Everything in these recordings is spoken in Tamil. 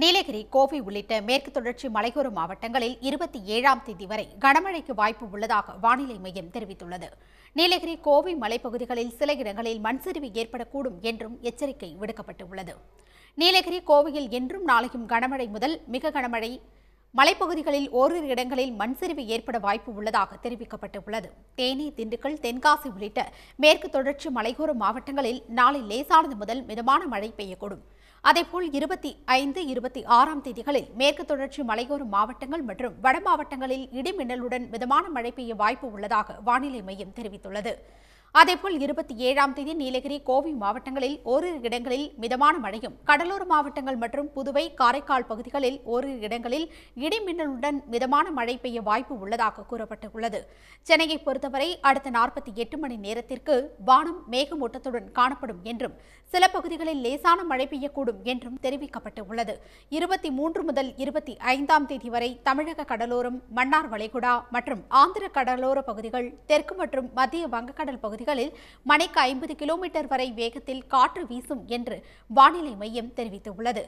நீலகிரி கோவை உள்ளிட்ட மேற்கு தொடர்ச்சி மலையோர மாவட்டங்களில் இருபத்தி ஏழாம் தேதி வரை கனமழைக்கு வாய்ப்பு உள்ளதாக வானிலை மையம் தெரிவித்துள்ளது நீலகிரி கோவை மலைப்பகுதிகளில் சில இடங்களில் மண்சரிவு ஏற்படக்கூடும் என்றும் எச்சரிக்கை விடுக்கப்பட்டுள்ளது நீலகிரி கோவையில் என்றும் நாளையும் கனமழை முதல் மிக கனமழை மலைப்பகுதிகளில் ஓரிரு இடங்களில் மண்சரிவு ஏற்பட வாய்ப்பு உள்ளதாக தெரிவிக்கப்பட்டுள்ளது தேனி திண்டுக்கல் தென்காசி உள்ளிட்ட மேற்கு தொடர்ச்சி மலையோர மாவட்டங்களில் நாளை லேசானது முதல் மிதமான மழை பெய்யக்கூடும் அதேபோல் இருபத்தி ஐந்து இருபத்தி ஆறாம் தேதிகளில் மேற்கு தொடர்ச்சி மலையோர மாவட்டங்கள் மற்றும் வட மாவட்டங்களில் இடிமின்னலுடன் மிதமான மழை பெய்ய வாய்ப்பு உள்ளதாக வானிலை மையம் தெரிவித்துள்ளது அதேபோல் இருபத்தி ஏழாம் தேதி நீலகிரி கோவை மாவட்டங்களில் ஓரிரு இடங்களில் மிதமான மழையும் கடலோர மாவட்டங்கள் மற்றும் புதுவை காரைக்கால் பகுதிகளில் ஓரிரு இடங்களில் இடிமின்னலுடன் மிதமான மழை பெய்ய வாய்ப்பு உள்ளதாக கூறப்பட்டுள்ளது சென்னையை பொறுத்தவரை அடுத்த நாற்பத்தி எட்டு மணி நேரத்திற்கு வானம் மேகமூட்டத்துடன் காணப்படும் என்றும் சில பகுதிகளில் லேசான மழை பெய்யக்கூடும் என்றும் தெரிவிக்கப்பட்டுள்ளது இருபத்தி மூன்று முதல் இருபத்தி ஐந்தாம் தேதி வரை தமிழக கடலோரம் மன்னார் வளைகுடா மற்றும் ஆந்திர கடலோர பகுதிகள் தெற்கு மற்றும் மத்திய வங்கக்கடல் பகுதி பகுதிகளில் மணிக்கு ஐம்பது கிலோமீட்டர் வரை வேகத்தில் காற்று வீசும் என்று வானிலை மையம் தெரிவித்துள்ளது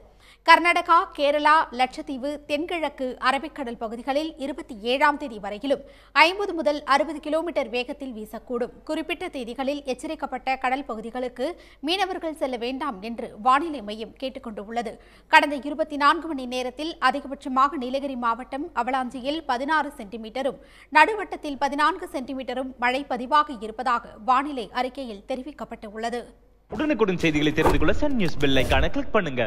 கர்நாடகா கேரளா லட்சத்தீவு தென்கிழக்கு அரபிக்கடல் பகுதிகளில் இருபத்தி ஏழாம் தேதி வரையிலும் ஐம்பது முதல் அறுபது கிலோமீட்டர் வேகத்தில் வீசக்கூடும் குறிப்பிட்ட தேதிகளில் எச்சரிக்கப்பட்ட கடல் பகுதிகளுக்கு மீனவர்கள் செல்ல வேண்டாம் என்று வானிலை மையம் கேட்டுக்கொண்டுள்ளது கடந்த இருபத்தி நான்கு மணி நேரத்தில் அதிகபட்சமாக நீலகிரி மாவட்டம் அவலாஞ்சியில் பதினாறு சென்டிமீட்டரும் நடுவட்டத்தில் பதினான்கு சென்டிமீட்டரும் மழை பதிவாக இருப்பதாக வானிலை அறிக்கையில் தெரிவிக்கப்பட்டுள்ளது உடனுக்குடன் செய்திகளை தெரிந்து கொள்ள சன் நியூஸ் பெல் ஐக்கான கிளிக் பண்ணுங்க